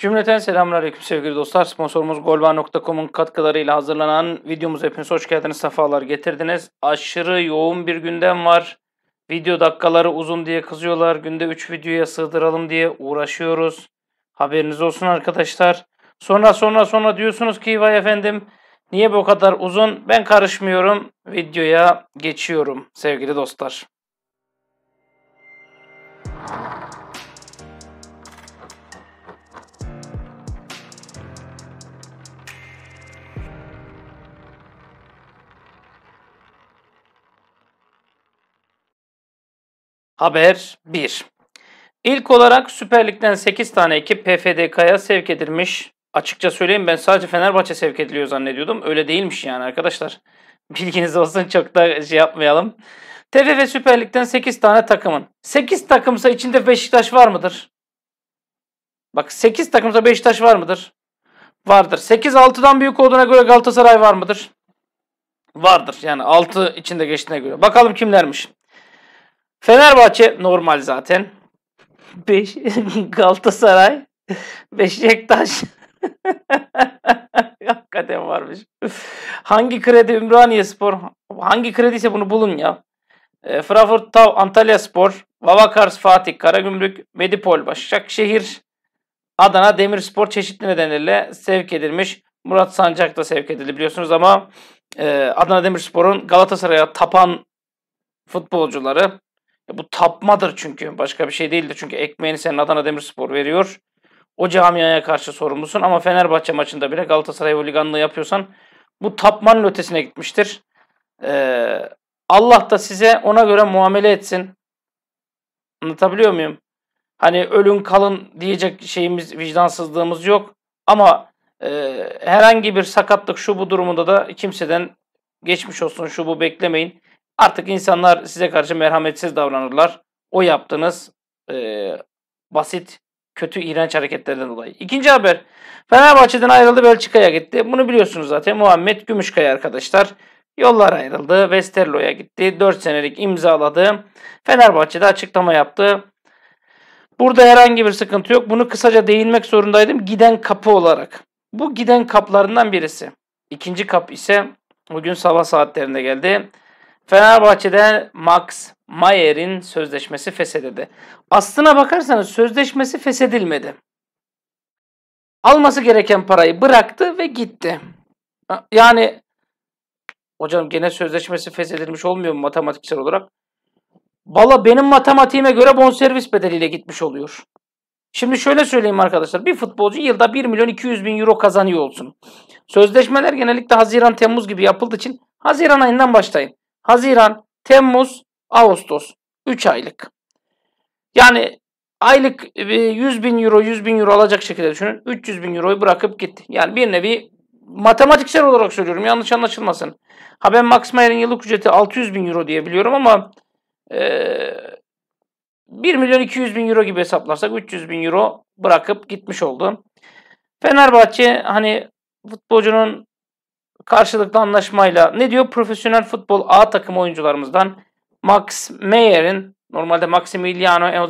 Cümleten selamlar, aleyküm sevgili dostlar. Sponsorumuz golba.com'un katkılarıyla hazırlanan videomuz hepiniz hoş geldiniz, sefalar getirdiniz. Aşırı yoğun bir gündem var. Video dakikaları uzun diye kızıyorlar. Günde 3 videoya sığdıralım diye uğraşıyoruz. Haberiniz olsun arkadaşlar. Sonra sonra sonra diyorsunuz ki vay efendim niye bu kadar uzun? Ben karışmıyorum. Videoya geçiyorum sevgili dostlar. Haber 1. İlk olarak Süper Lig'den 8 tane ekip PFDK'ya sevk edilmiş. Açıkça söyleyeyim ben sadece Fenerbahçe sevk ediliyor zannediyordum. Öyle değilmiş yani arkadaşlar. Bilginiz olsun çok da şey yapmayalım. TFF Süper Lig'den 8 tane takımın. 8 takımsa içinde Beşiktaş var mıdır? Bak 8 takımsa Beşiktaş var mıdır? Vardır. 8 6'dan büyük olduğuna göre Galatasaray var mıdır? Vardır. Yani 6 içinde geçtiğine göre. Bakalım kimlermiş. Fenerbahçe normal zaten. 5 Galatasaray, Beşiktaş. Hakikaten varmış. hangi kredi Ümraniye Spor? Hangi krediyse bunu bulun ya. E, Frankfurt Tav, Antalya Spor, Vavakars Fatih, Karagümrük, Medipol, Başakşehir, Adana Demirspor çeşitli nedenlerle sevk edilmiş. Murat Sancak da sevk edildi biliyorsunuz ama e, Adana Demirspor'un Galatasaray'a tapan futbolcuları e, bu tapmadır çünkü. Başka bir şey değildir. Çünkü ekmeğini senin Adana Demirspor veriyor. O camiaya karşı sorumlusun ama Fenerbahçe maçında bile Galatasaray holiganlığı yapıyorsan bu tapmanın ötesine gitmiştir. Ee, Allah da size ona göre muamele etsin. Anlatabiliyor muyum? Hani ölün kalın diyecek şeyimiz, vicdansızlığımız yok. Ama e, herhangi bir sakatlık şu bu durumunda da kimseden geçmiş olsun şu bu beklemeyin. Artık insanlar size karşı merhametsiz davranırlar. O yaptığınız e, basit, kötü, iğrenç hareketlerden dolayı. İkinci haber. Fenerbahçe'den ayrıldı Belçika'ya gitti. Bunu biliyorsunuz zaten. Muhammed Gümüşkaya arkadaşlar. Yollar ayrıldı. Westerlo'ya gitti. 4 senelik imzaladı. Fenerbahçe'de açıklama yaptı. Burada herhangi bir sıkıntı yok. Bunu kısaca değinmek zorundaydım. Giden kapı olarak. Bu giden kaplarından birisi. İkinci kap ise bugün sabah saatlerinde geldi. Fenerbahçe'de Max Mayer'in sözleşmesi feshedildi. Aslına bakarsanız sözleşmesi feshedilmedi. Alması gereken parayı bıraktı ve gitti. Yani hocam gene sözleşmesi feshedilmiş olmuyor mu matematiksel olarak? Valla benim matematiğime göre bonservis bedeliyle gitmiş oluyor. Şimdi şöyle söyleyeyim arkadaşlar. Bir futbolcu yılda 1 milyon 200 bin euro kazanıyor olsun. Sözleşmeler genellikle Haziran Temmuz gibi yapıldığı için Haziran ayından başlayın. Haziran, Temmuz, Ağustos. 3 aylık. Yani aylık 100 e, bin euro 100 bin euro alacak şekilde düşünün. 300 bin euroyu bırakıp gitti. Yani bir nevi matematiksel olarak söylüyorum yanlış anlaşılmasın. Ha ben Max Mayer'in yıllık ücreti 600 bin euro diye biliyorum ama e, 1 milyon 200 bin euro gibi hesaplarsak 300 bin euro bırakıp gitmiş oldu. Fenerbahçe hani futbolcunun karşılıklı anlaşmayla ne diyor? Profesyonel futbol A takım oyuncularımızdan Max Meyer'in normalde Maximiliano e,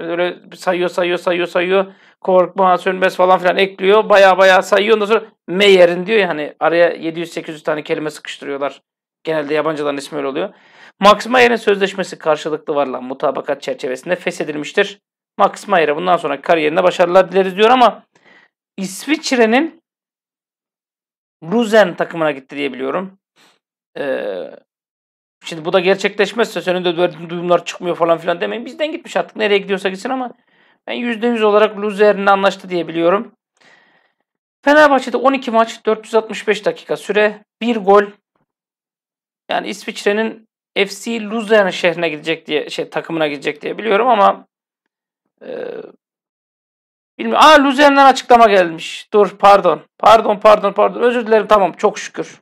öyle sayıyor sayıyor sayıyor sayıyor korkma sönmez falan filan ekliyor. Baya baya sayıyor. Ondan sonra Meyer'in diyor ya hani araya 700-800 tane kelime sıkıştırıyorlar. Genelde yabancıların ismi öyle oluyor. Max Meyer'in sözleşmesi karşılıklı varla mutabakat çerçevesinde feshedilmiştir. Max Meyer'e bundan sonra kariyerine başarılar dileriz diyor ama İsviçre'nin Luzern takımına gitti diye biliyorum. Ee, şimdi bu da gerçekleşmezse senin de verdiğin duyumlar çıkmıyor falan filan demeyin. Bizden gitmiş artık nereye gidiyorsa gitsin ama ben %100 olarak Luzern'le anlaştı diye biliyorum. Fenerbahçe'de 12 maç 465 dakika süre 1 gol yani İsviçre'nin FC Luzern şehrine gidecek diye şey takımına gidecek diye biliyorum ama e, Bilmiyorum. Aa Luzern'den açıklama gelmiş. Dur pardon. Pardon pardon pardon. Özür dilerim tamam çok şükür.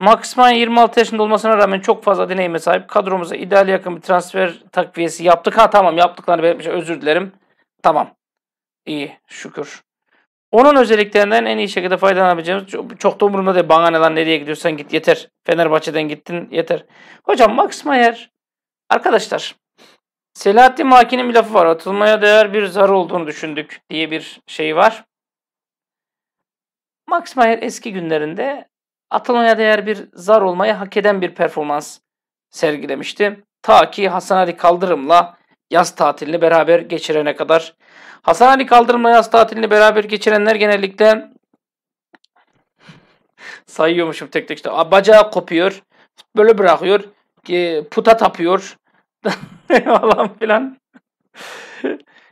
Maksman 26 yaşında olmasına rağmen çok fazla deneyime sahip. Kadromuza ideal yakın bir transfer takviyesi yaptık. Ha tamam yaptıklarını belirtmiş. Özür dilerim. Tamam. İyi şükür. Onun özelliklerinden en iyi şekilde faydalanabileceğimiz çok, çok da umurumda değil. Bana ne lan nereye gidiyorsan git yeter. Fenerbahçe'den gittin yeter. Hocam Max Mayer arkadaşlar Selahattin Maki'nin bir lafı var. Atılmaya değer bir zar olduğunu düşündük diye bir şey var. Max Mayer eski günlerinde atılmaya değer bir zar olmayı hak eden bir performans sergilemişti. Ta ki Hasan Ali Kaldırım'la yaz tatilini beraber geçirene kadar. Hasan Ali Kaldırım'la yaz tatilini beraber geçirenler genellikle sayıyormuşum tek tek işte bacağı kopuyor, böyle bırakıyor, e, puta tapıyor, falan filan.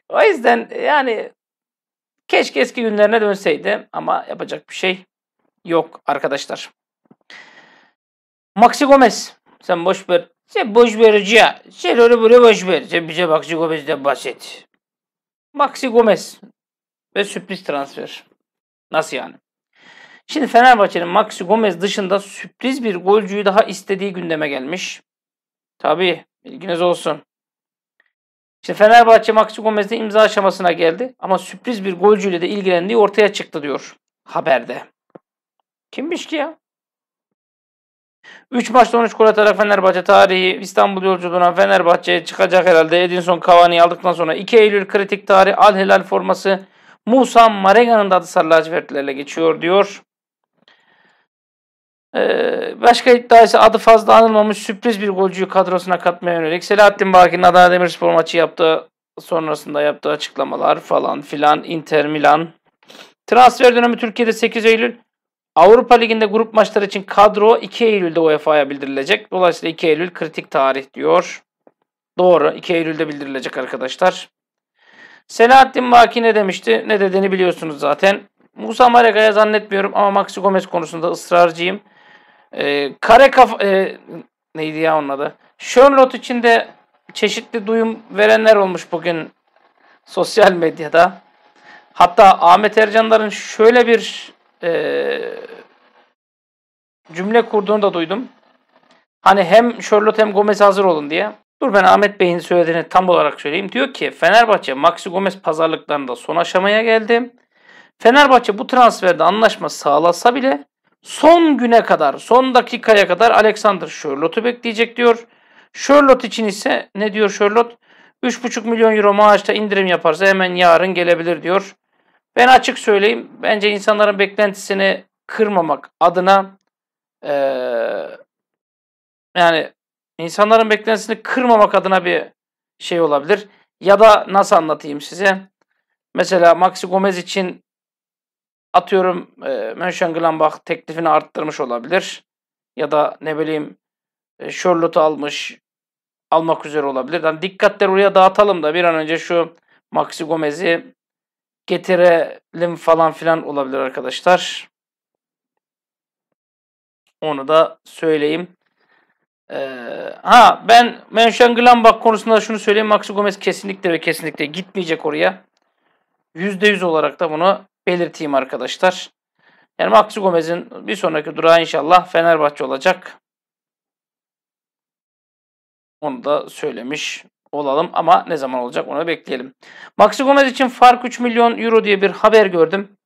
o yüzden yani keşke eski günlerine dönseydi ama yapacak bir şey yok arkadaşlar. Maxi Gomez. Sen boş ver. Sen boş verici ya. Sen onu böyle boş ver. Sen bize Maxi Gomez'den bahset. Maxi Gomez ve sürpriz transfer. Nasıl yani? Şimdi Fenerbahçe'nin Maxi Gomez dışında sürpriz bir golcüyü daha istediği gündeme gelmiş. Tabi Bilginiz olsun. İşte Fenerbahçe Maxi Gomez'de imza aşamasına geldi ama sürpriz bir golcüyle de ilgilendiği ortaya çıktı diyor haberde. Kimmiş ki ya? 3 maçta 13 gol atarak Fenerbahçe tarihi İstanbul yolculuğuna Fenerbahçe'ye çıkacak herhalde. Edinson Cavani'yi aldıktan sonra 2 Eylül kritik tarih Al Hilal forması Musa Marega'nın da adı sarı lacivertlerle geçiyor diyor. Ee, başka iddia ise adı fazla anılmamış sürpriz bir golcüyü kadrosuna katmaya yönelik Selahattin Baki'nin Adana Demirspor maçı yaptığı sonrasında yaptığı açıklamalar falan filan Inter Milan transfer dönemi Türkiye'de 8 Eylül Avrupa Ligi'nde grup maçları için kadro 2 Eylül'de UEFA'ya bildirilecek. Dolayısıyla 2 Eylül kritik tarih diyor. Doğru 2 Eylül'de bildirilecek arkadaşlar. Selahattin Baki ne demişti? Ne dediğini biliyorsunuz zaten. Musa Mareka'ya zannetmiyorum ama Maxi Gomez konusunda ısrarcıyım. E, kare kafa... E, neydi ya onun adı? Sherlock içinde çeşitli duyum verenler olmuş bugün sosyal medyada. Hatta Ahmet Ercanlar'ın şöyle bir e, cümle kurduğunu da duydum. Hani hem Sherlock hem Gomez hazır olun diye. Dur ben Ahmet Bey'in söylediğini tam olarak söyleyeyim. Diyor ki Fenerbahçe Maxi Gomez pazarlıklarında son aşamaya geldi. Fenerbahçe bu transferde anlaşma sağlasa bile Son güne kadar, son dakikaya kadar Alexander Sherlock'u bekleyecek diyor. Sherlock için ise ne diyor Sherlock? 3,5 milyon euro maaşta indirim yaparsa hemen yarın gelebilir diyor. Ben açık söyleyeyim. Bence insanların beklentisini kırmamak adına e, yani insanların beklentisini kırmamak adına bir şey olabilir. Ya da nasıl anlatayım size? Mesela Maxi Gomez için Atıyorum e, Mönchengladbach teklifini arttırmış olabilir. Ya da ne bileyim e, Charlotte almış almak üzere olabilir. Yani dikkatleri oraya dağıtalım da bir an önce şu Maxi Gomez'i getirelim falan filan olabilir arkadaşlar. Onu da söyleyeyim. Ee, ha ben Mönchengladbach konusunda şunu söyleyeyim. Maxi Gomez kesinlikle ve kesinlikle gitmeyecek oraya. %100 olarak da bunu belirteyim arkadaşlar. Yani Maxi Gomez'in bir sonraki durağı inşallah Fenerbahçe olacak. Onu da söylemiş olalım ama ne zaman olacak onu bekleyelim. Maxi Gomez için fark 3 milyon euro diye bir haber gördüm.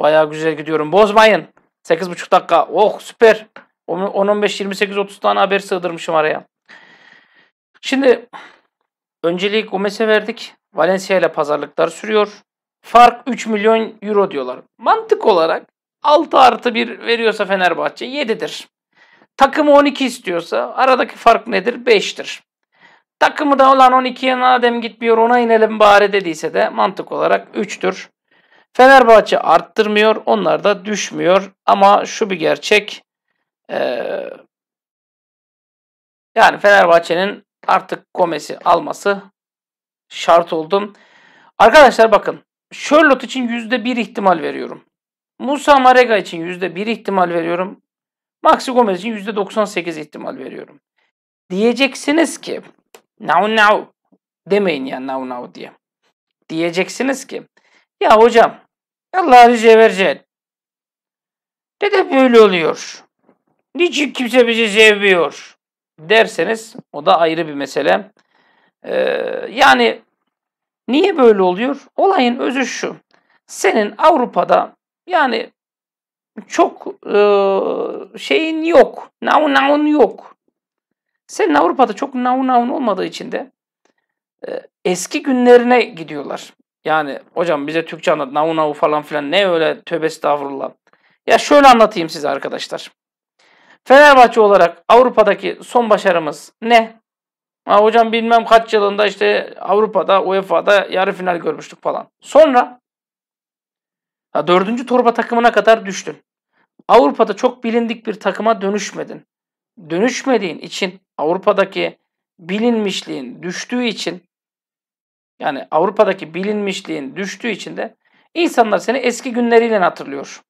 Baya güzel gidiyorum. Bozmayın. 8,5 dakika. Oh süper. 10-15-28-30 tane haber sığdırmışım araya. Şimdi öncelik Gomez'e verdik. Valencia ile pazarlıklar sürüyor. Fark 3 milyon euro diyorlar. Mantık olarak 6 artı 1 veriyorsa Fenerbahçe 7'dir. Takımı 12 istiyorsa aradaki fark nedir? 5'tir. Takımı da olan 12'ye nadem gitmiyor ona inelim bari dediyse de mantık olarak 3'tür. Fenerbahçe arttırmıyor onlar da düşmüyor ama şu bir gerçek ee, yani Fenerbahçe'nin artık Gomez'i alması şart oldu. Arkadaşlar bakın Charlotte için %1 ihtimal veriyorum. Musa Marega için %1 ihtimal veriyorum. Maxi Gomez için %98 ihtimal veriyorum. Diyeceksiniz ki now now demeyin ya now now diye. Diyeceksiniz ki ya hocam Allah rica verecek. Dede böyle oluyor. Niçin kimse bizi sevmiyor derseniz o da ayrı bir mesele. Ee, yani Niye böyle oluyor? Olayın özü şu. Senin Avrupa'da yani çok e, şeyin yok. Noun noun yok. Senin Avrupa'da çok noun noun olmadığı için de e, eski günlerine gidiyorlar. Yani hocam bize Türkçe anlat noun noun falan filan ne öyle tövbe estağfurullah. Ya şöyle anlatayım size arkadaşlar. Fenerbahçe olarak Avrupa'daki son başarımız ne? Ha, hocam bilmem kaç yılında işte Avrupa'da UEFA'da yarı final görmüştük falan. Sonra ha, dördüncü torba takımına kadar düştün. Avrupa'da çok bilindik bir takıma dönüşmedin. Dönüşmediğin için Avrupa'daki bilinmişliğin düştüğü için yani Avrupa'daki bilinmişliğin düştüğü için de insanlar seni eski günleriyle hatırlıyor.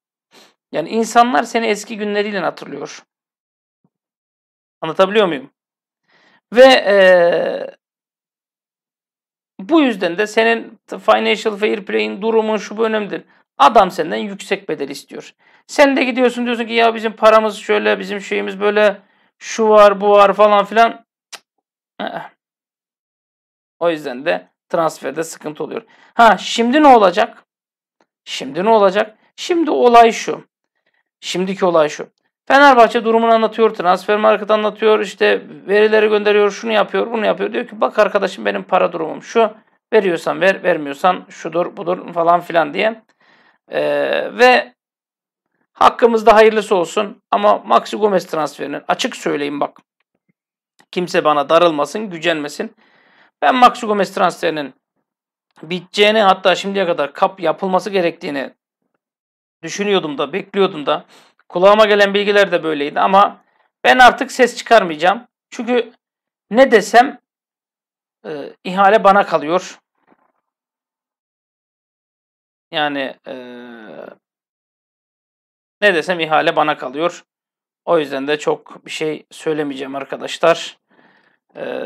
Yani insanlar seni eski günleriyle hatırlıyor. Anlatabiliyor muyum? Ve e, bu yüzden de senin financial fair play'in durumun şu bu önemlidir. Adam senden yüksek bedel istiyor. Sen de gidiyorsun diyorsun ki ya bizim paramız şöyle bizim şeyimiz böyle şu var bu var falan filan. O yüzden de transferde sıkıntı oluyor. Ha şimdi ne olacak? Şimdi ne olacak? Şimdi olay şu. Şimdiki olay şu. Fenerbahçe durumunu anlatıyor, transfer market anlatıyor, işte verileri gönderiyor, şunu yapıyor, bunu yapıyor. Diyor ki bak arkadaşım benim para durumum şu, veriyorsan ver, vermiyorsan şudur, budur falan filan diye. Ee, ve hakkımızda hayırlısı olsun ama Maxi Gomez transferinin açık söyleyeyim bak. Kimse bana darılmasın, gücenmesin. Ben Maxi Gomez transferinin biteceğini hatta şimdiye kadar kap yapılması gerektiğini düşünüyordum da bekliyordum da Kulağıma gelen bilgiler de böyleydi ama ben artık ses çıkarmayacağım. Çünkü ne desem e, ihale bana kalıyor. Yani e, ne desem ihale bana kalıyor. O yüzden de çok bir şey söylemeyeceğim arkadaşlar. E,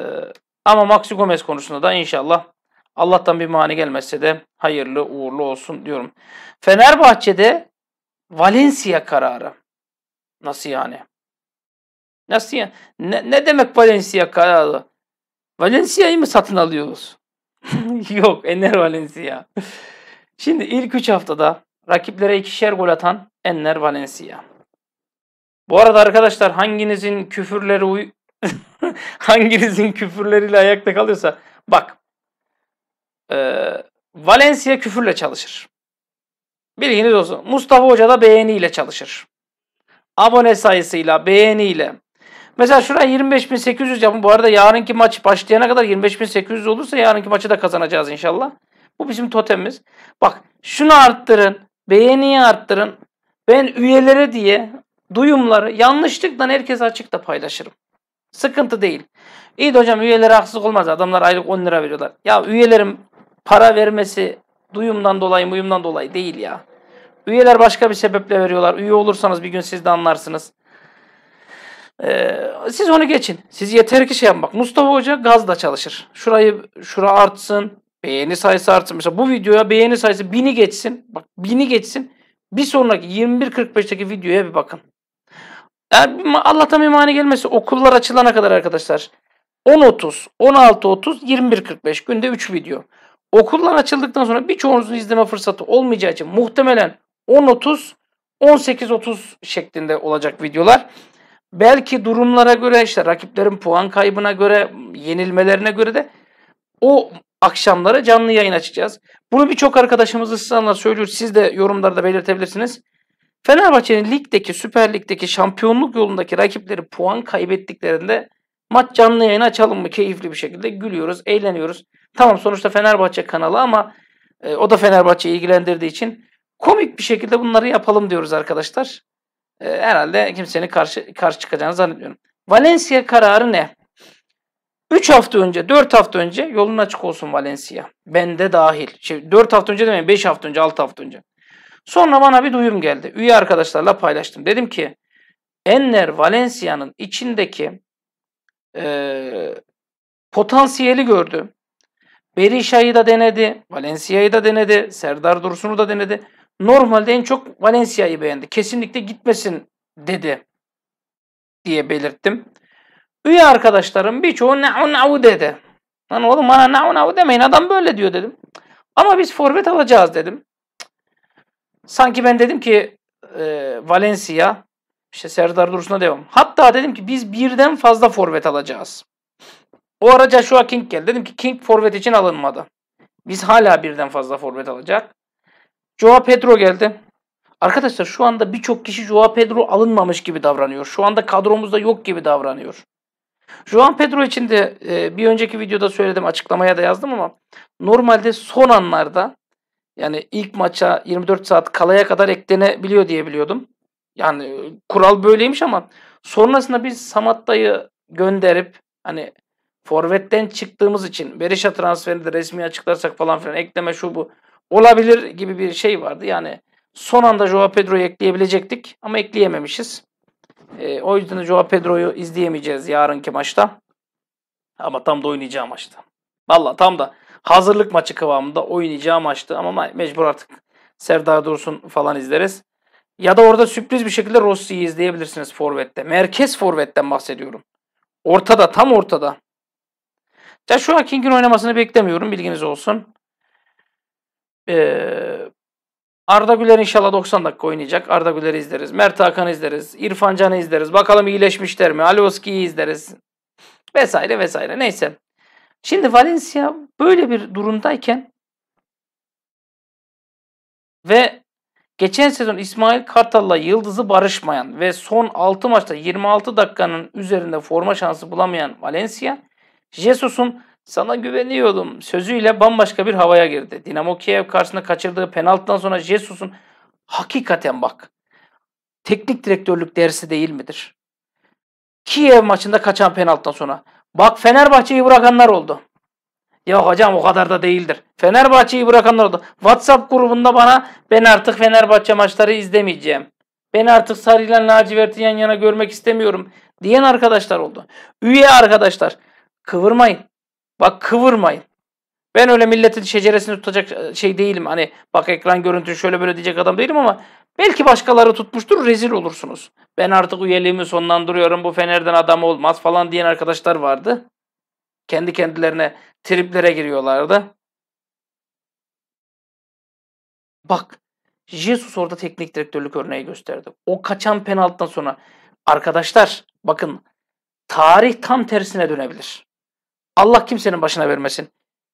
ama Maxi Gomez konusunda da inşallah Allah'tan bir mani gelmezse de hayırlı uğurlu olsun diyorum. Fenerbahçe'de Valencia kararı. Nasıl yani? Nasıl yani? Ne, ne demek Valencia kararı? Valencia'yı mı satın alıyoruz? Yok Enner Valencia. Şimdi ilk 3 haftada rakiplere ikişer gol atan Enner Valencia. Bu arada arkadaşlar hanginizin küfürleri uy hanginizin küfürleriyle ayakta kalıyorsa bak e, Valencia küfürle çalışır. Bilginiz olsun. Mustafa Hoca da beğeniyle çalışır. Abone sayısıyla, beğeniyle. Mesela şuraya 25.800 yapın. Bu arada yarınki maç başlayana kadar 25.800 olursa yarınki maçı da kazanacağız inşallah. Bu bizim totemimiz. Bak şunu arttırın. Beğeniyi arttırın. Ben üyelere diye duyumları yanlışlıkla herkese açıkta paylaşırım. Sıkıntı değil. İyi de hocam üyelere haksızlık olmaz. Adamlar aylık 10 lira veriyorlar. Ya üyelerin para vermesi Duyumdan dolayı muyumdan dolayı değil ya. Üyeler başka bir sebeple veriyorlar. Üye olursanız bir gün siz de anlarsınız. Ee, siz onu geçin. Siz yeter ki şey Bak Mustafa Hoca gazla çalışır. Şurayı şura artsın. Beğeni sayısı artsın. Mesela bu videoya beğeni sayısı bini geçsin. Bak bini geçsin. Bir sonraki 21.45'teki videoya bir bakın. Yani Allah'tan bir mani gelmesi okullar açılana kadar arkadaşlar. 10.30, 16.30, 21.45 günde 3 video. Okullar açıldıktan sonra birçoğunuzun izleme fırsatı olmayacağı için muhtemelen 10.30 18.30 şeklinde olacak videolar. Belki durumlara göre işte rakiplerin puan kaybına göre yenilmelerine göre de o akşamlara canlı yayın açacağız. Bunu birçok arkadaşımız ısrarla söylüyor. Siz de yorumlarda belirtebilirsiniz. Fenerbahçe'nin ligdeki, Süper Lig'deki şampiyonluk yolundaki rakipleri puan kaybettiklerinde maç canlı yayını açalım mı keyifli bir şekilde gülüyoruz, eğleniyoruz. Tamam sonuçta Fenerbahçe kanalı ama e, o da Fenerbahçe ilgilendirdiği için komik bir şekilde bunları yapalım diyoruz arkadaşlar. E, herhalde kimsenin karşı karşı çıkacağını zannetmiyorum. Valencia kararı ne? 3 hafta önce, 4 hafta önce yolun açık olsun Valencia. Bende dahil. Şey, 4 hafta önce demeyin, 5 hafta önce, 6 hafta önce. Sonra bana bir duyum geldi. Üye arkadaşlarla paylaştım. Dedim ki Enner Valencia'nın içindeki e, potansiyeli gördüm. Berisha'yı da denedi, Valencia'yı da denedi, Serdar Dursun'u da denedi. Normalde en çok Valencia'yı beğendi. Kesinlikle gitmesin dedi diye belirttim. Üye arkadaşlarım birçoğu na'u na'u dedi. Lan oğlum bana na'u na'u demeyin adam böyle diyor dedim. Ama biz forvet alacağız dedim. Sanki ben dedim ki e, Valencia işte Serdar Dursun'a devam. Hatta dedim ki biz birden fazla forvet alacağız. Bu ara Joshua King geldi. Dedim ki King forvet için alınmadı. Biz hala birden fazla forvet alacak. Joao Pedro geldi. Arkadaşlar şu anda birçok kişi Joao Pedro alınmamış gibi davranıyor. Şu anda kadromuzda yok gibi davranıyor. Joao Pedro için de e, bir önceki videoda söyledim, açıklamaya da yazdım ama normalde son anlarda yani ilk maça 24 saat kalaya kadar eklenebiliyor diye biliyordum. Yani e, kural böyleymiş ama sonrasında biz Samatta'yı gönderip hani forvetten çıktığımız için Berisha transferini de resmi açıklarsak falan filan ekleme şu bu olabilir gibi bir şey vardı. Yani son anda Joao Pedro'yu ekleyebilecektik ama ekleyememişiz. E, o yüzden Joao Pedro'yu izleyemeyeceğiz yarınki maçta. Ama tam da oynayacağı maçta. Valla tam da hazırlık maçı kıvamında oynayacağı maçtı ama mecbur artık Serdar Dursun falan izleriz. Ya da orada sürpriz bir şekilde Rossi'yi izleyebilirsiniz Forvet'te. Merkez Forvet'ten bahsediyorum. Ortada, tam ortada. Şu an King'in oynamasını beklemiyorum. Bilginiz olsun. Ee, Arda Güler inşallah 90 dakika oynayacak. Arda Güler'i izleriz. Mert Hakan'ı izleriz. İrfan Can'ı izleriz. Bakalım iyileşmişler mi? Alioski'yi izleriz. Vesaire vesaire. Neyse. Şimdi Valencia böyle bir durumdayken ve geçen sezon İsmail Kartal'la yıldızı barışmayan ve son 6 maçta 26 dakikanın üzerinde forma şansı bulamayan Valencia Jesus'un sana güveniyordum sözüyle bambaşka bir havaya girdi. Dinamo Kiev karşısında kaçırdığı penaltıdan sonra Jesus'un hakikaten bak teknik direktörlük dersi değil midir? Kiev maçında kaçan penaltıdan sonra. Bak Fenerbahçe'yi bırakanlar oldu. Ya hocam o kadar da değildir. Fenerbahçe'yi bırakanlar oldu. WhatsApp grubunda bana ben artık Fenerbahçe maçları izlemeyeceğim. Ben artık sarıyla laciverti yan yana görmek istemiyorum diyen arkadaşlar oldu. Üye arkadaşlar. Kıvırmayın. Bak kıvırmayın. Ben öyle milletin şeceresini tutacak e, şey değilim. Hani bak ekran görüntüsü şöyle böyle diyecek adam değilim ama belki başkaları tutmuştur rezil olursunuz. Ben artık üyeliğimi sonlandırıyorum bu Fener'den adam olmaz falan diyen arkadaşlar vardı. Kendi kendilerine triplere giriyorlardı. Bak Jesus orada teknik direktörlük örneği gösterdi. O kaçan penaltıdan sonra arkadaşlar bakın tarih tam tersine dönebilir. Allah kimsenin başına vermesin.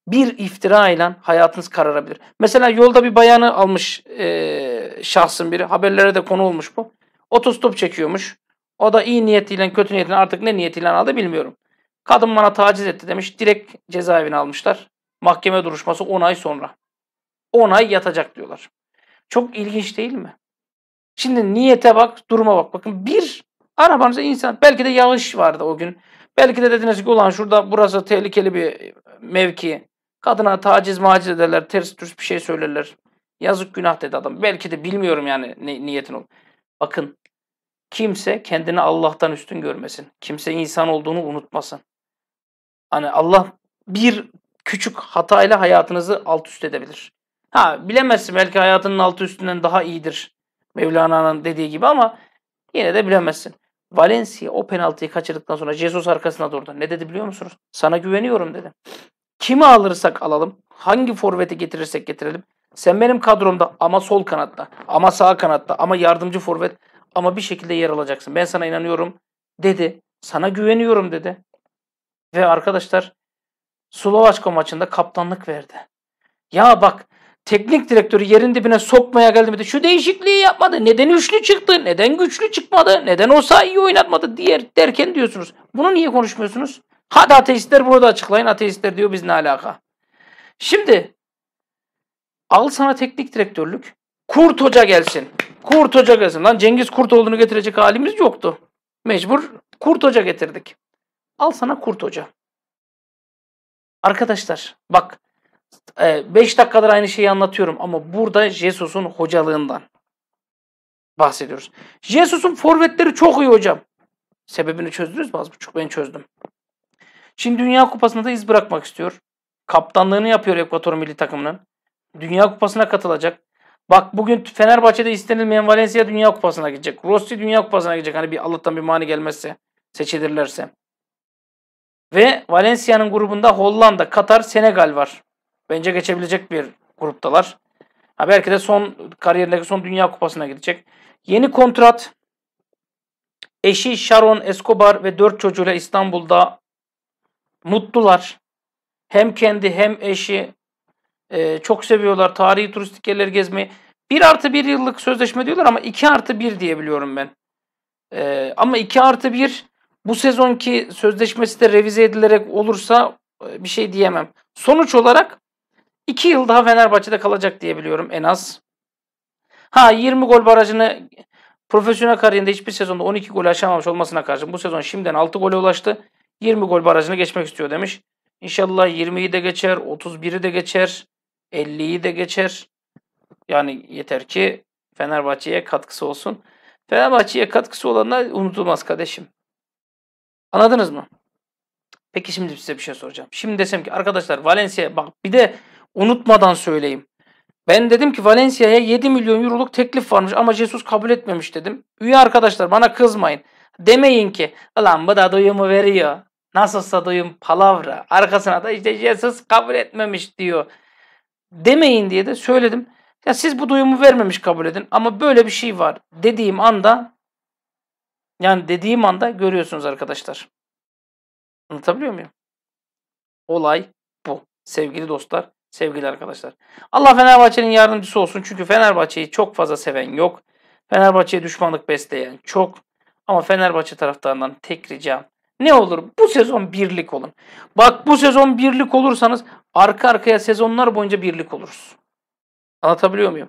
Bir iftira ile hayatınız kararabilir. Mesela yolda bir bayanı almış e, şahsın biri. Haberlere de konu olmuş bu. Otostop çekiyormuş. O da iyi niyetiyle kötü niyetiyle artık ne niyetiyle aldı bilmiyorum. Kadın bana taciz etti demiş. Direkt cezaevine almışlar. Mahkeme duruşması 10 ay sonra. 10 ay yatacak diyorlar. Çok ilginç değil mi? Şimdi niyete bak, duruma bak. Bakın bir arabanıza insan, belki de yağış vardı o gün. Belki de dediniz ki ulan şurada burası tehlikeli bir mevki. Kadına taciz maciz ederler, ters türs bir şey söylerler. Yazık günah dedi adam. Belki de bilmiyorum yani ni niyetin ol. Bakın kimse kendini Allah'tan üstün görmesin. Kimse insan olduğunu unutmasın. Hani Allah bir küçük hatayla hayatınızı alt üst edebilir. Ha bilemezsin belki hayatının altı üstünden daha iyidir. Mevlana'nın dediği gibi ama yine de bilemezsin. Valencia o penaltıyı kaçırdıktan sonra Jesus arkasına durdu. Ne dedi biliyor musunuz? Sana güveniyorum dedi. Kimi alırsak alalım, hangi forveti getirirsek getirelim. Sen benim kadromda ama sol kanatta, ama sağ kanatta, ama yardımcı forvet ama bir şekilde yer alacaksın. Ben sana inanıyorum dedi. Sana güveniyorum dedi. Ve arkadaşlar Slovaçka maçında kaptanlık verdi. Ya bak teknik direktörü yerin dibine sokmaya geldi mi? De, şu değişikliği yapmadı. Neden üçlü çıktı? Neden güçlü çıkmadı? Neden o sayıyı oynatmadı? Diğer derken diyorsunuz. Bunu niye konuşmuyorsunuz? Hadi ateistler bunu da açıklayın. Ateistler diyor biz ne alaka? Şimdi al sana teknik direktörlük. Kurt Hoca gelsin. Kurt Hoca gelsin. Lan Cengiz Kurt olduğunu getirecek halimiz yoktu. Mecbur Kurt Hoca getirdik. Al sana Kurt Hoca. Arkadaşlar bak 5 ee, dakikadır aynı şeyi anlatıyorum ama burada Jesus'un hocalığından bahsediyoruz. Jesus'un forvetleri çok iyi hocam. Sebebini çözdünüz mü az buçuk? Ben çözdüm. Şimdi Dünya Kupası'nda da iz bırakmak istiyor. Kaptanlığını yapıyor Ekvator milli takımının. Dünya Kupası'na katılacak. Bak bugün Fenerbahçe'de istenilmeyen Valencia Dünya Kupası'na gidecek. Rossi Dünya Kupası'na gidecek. Hani bir Allah'tan bir mani gelmezse, seçilirlerse. Ve Valencia'nın grubunda Hollanda, Katar, Senegal var. Bence geçebilecek bir gruptalar. Ha belki de son kariyerindeki son Dünya Kupası'na gidecek. Yeni kontrat eşi Sharon Escobar ve dört çocuğuyla İstanbul'da mutlular. Hem kendi hem eşi e, çok seviyorlar tarihi turistik yerleri gezmeyi. 1 artı 1 yıllık sözleşme diyorlar ama 2 artı 1 diyebiliyorum ben. E, ama 2 artı 1 bu sezonki sözleşmesi de revize edilerek olursa e, bir şey diyemem. Sonuç olarak 2 yıl daha Fenerbahçe'de kalacak diye biliyorum en az. Ha 20 gol barajını profesyonel kariyerinde hiçbir sezonda 12 gol aşamamış olmasına karşın bu sezon şimdiden 6 gole ulaştı. 20 gol barajını geçmek istiyor demiş. İnşallah 20'yi de geçer, 31'i de geçer, 50'yi de geçer. Yani yeter ki Fenerbahçe'ye katkısı olsun. Fenerbahçe'ye katkısı olanlar unutulmaz kardeşim. Anladınız mı? Peki şimdi size bir şey soracağım. Şimdi desem ki arkadaşlar Valencia bak bir de Unutmadan söyleyeyim. Ben dedim ki Valencia'ya 7 milyon euroluk teklif varmış ama Jesus kabul etmemiş dedim. Üye arkadaşlar bana kızmayın. Demeyin ki lan bu da duyumu veriyor. Nasılsa duyum palavra. Arkasına da işte Jesus kabul etmemiş diyor. Demeyin diye de söyledim. Ya siz bu duyumu vermemiş kabul edin ama böyle bir şey var dediğim anda yani dediğim anda görüyorsunuz arkadaşlar. Anlatabiliyor muyum? Olay bu sevgili dostlar sevgili arkadaşlar. Allah Fenerbahçe'nin yardımcısı olsun çünkü Fenerbahçe'yi çok fazla seven yok. Fenerbahçe'ye düşmanlık besleyen çok. Ama Fenerbahçe taraftarından tek ricam ne olur bu sezon birlik olun. Bak bu sezon birlik olursanız arka arkaya sezonlar boyunca birlik oluruz. Anlatabiliyor muyum?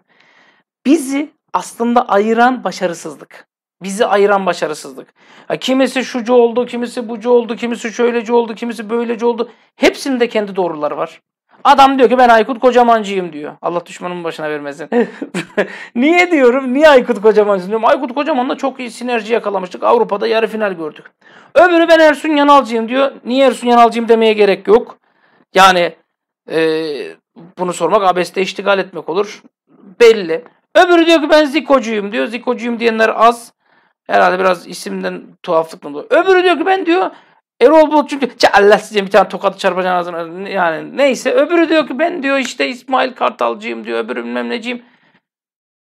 Bizi aslında ayıran başarısızlık. Bizi ayıran başarısızlık. Ya kimisi şucu oldu, kimisi bucu oldu, kimisi şöyleci oldu, kimisi böyleci oldu. Hepsinde kendi doğruları var. Adam diyor ki ben Aykut Kocamancıyım diyor. Allah düşmanımın başına vermesin. niye diyorum? Niye Aykut Kocamancı diyorum? Aykut Kocaman'la çok iyi sinerji yakalamıştık. Avrupa'da yarı final gördük. Öbürü ben Ersun Yanalcıyım diyor. Niye Ersun Yanalcıyım demeye gerek yok. Yani e, bunu sormak abeste iştigal etmek olur. Belli. Öbürü diyor ki ben Zikocuyum diyor. Zikocuyum diyenler az. Herhalde biraz isimden tuhaflık mı? Öbürü diyor ki ben diyor Erol Bulut çünkü Allah size bir tane tokat çarpacağın ağzına yani neyse. Öbürü diyor ki ben diyor işte İsmail Kartalcıyım diyor öbürü bilmem neciyim.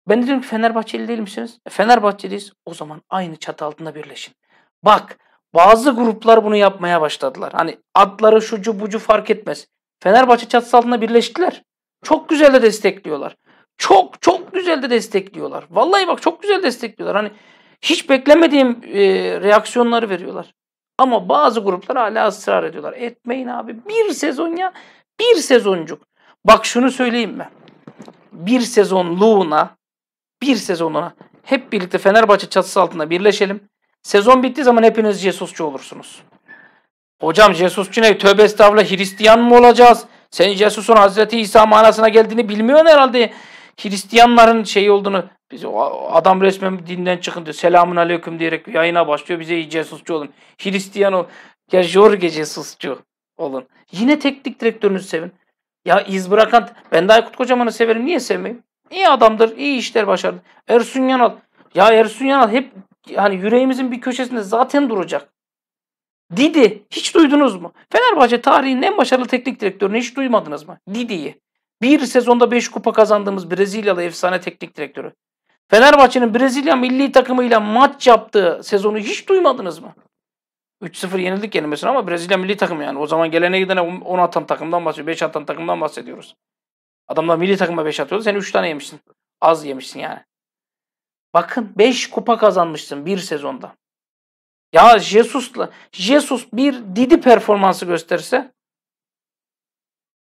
Ben de diyorum ki Fenerbahçeli değil misiniz? E, Fenerbahçeliyiz. O zaman aynı çatı altında birleşin. Bak bazı gruplar bunu yapmaya başladılar. Hani adları şucu bucu fark etmez. Fenerbahçe çatısı altında birleştiler. Çok güzel de destekliyorlar. Çok çok güzel de destekliyorlar. Vallahi bak çok güzel destekliyorlar. Hani hiç beklemediğim e, reaksiyonları veriyorlar. Ama bazı gruplar hala ısrar ediyorlar. Etmeyin abi. Bir sezon ya. Bir sezoncuk. Bak şunu söyleyeyim mi? Bir sezonluğuna, bir sezonuna hep birlikte Fenerbahçe çatısı altında birleşelim. Sezon bittiği zaman hepiniz Jesusçu olursunuz. Hocam Jesusçu ne? Tövbe estağfurullah Hristiyan mı olacağız? Sen Jesus'un Hazreti İsa manasına geldiğini bilmiyorsun herhalde. Hristiyanların şey olduğunu biz adam resmen dinden çıkın diyor. Selamun aleyküm diyerek yayına başlıyor. Bize Jesusçu olun. Hristiyan ol. Ya Jorge Jesusçu olun. Yine teknik direktörünüzü sevin. Ya iz bırakan ben de Aykut Kocaman'ı severim. Niye sevmeyeyim? İyi adamdır. iyi işler başardı. Ersun Yanal. Ya Ersun Yanal hep hani yüreğimizin bir köşesinde zaten duracak. Didi hiç duydunuz mu? Fenerbahçe tarihinin en başarılı teknik direktörünü hiç duymadınız mı? Didi'yi. Bir sezonda 5 kupa kazandığımız Brezilyalı efsane teknik direktörü. Fenerbahçe'nin Brezilya milli takımıyla maç yaptığı sezonu hiç duymadınız mı? 3-0 yenildik yenilmesine ama Brezilya milli takımı yani. O zaman gelene gidene 10 atan takımdan bahsediyoruz. 5 atan takımdan bahsediyoruz. Adamlar milli takıma 5 atıyordu. Sen 3 tane yemişsin. Az yemişsin yani. Bakın 5 kupa kazanmışsın bir sezonda. Ya Jesus'la Jesus bir Didi performansı gösterse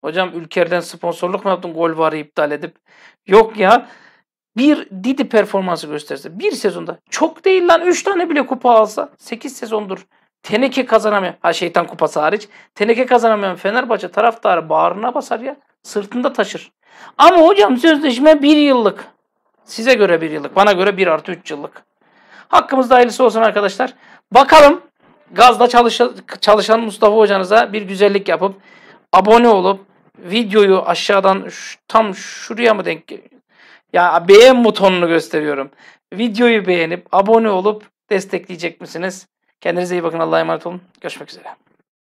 Hocam Ülker'den sponsorluk mu yaptın gol varı iptal edip? Yok ya. Bir Didi performansı gösterse bir sezonda çok değil lan 3 tane bile kupa alsa 8 sezondur teneke kazanamayan ha şeytan kupası hariç teneke kazanamayan Fenerbahçe taraftarı bağrına basar ya sırtında taşır. Ama hocam sözleşme bir yıllık. Size göre bir yıllık bana göre bir artı üç yıllık. Hakkımızda hayırlısı olsun arkadaşlar. Bakalım gazda çalışan Mustafa hocanıza bir güzellik yapıp abone olup videoyu aşağıdan tam şuraya mı denk ya beğen butonunu gösteriyorum. Videoyu beğenip abone olup destekleyecek misiniz? Kendinize iyi bakın. Allah'a emanet olun. Görüşmek üzere.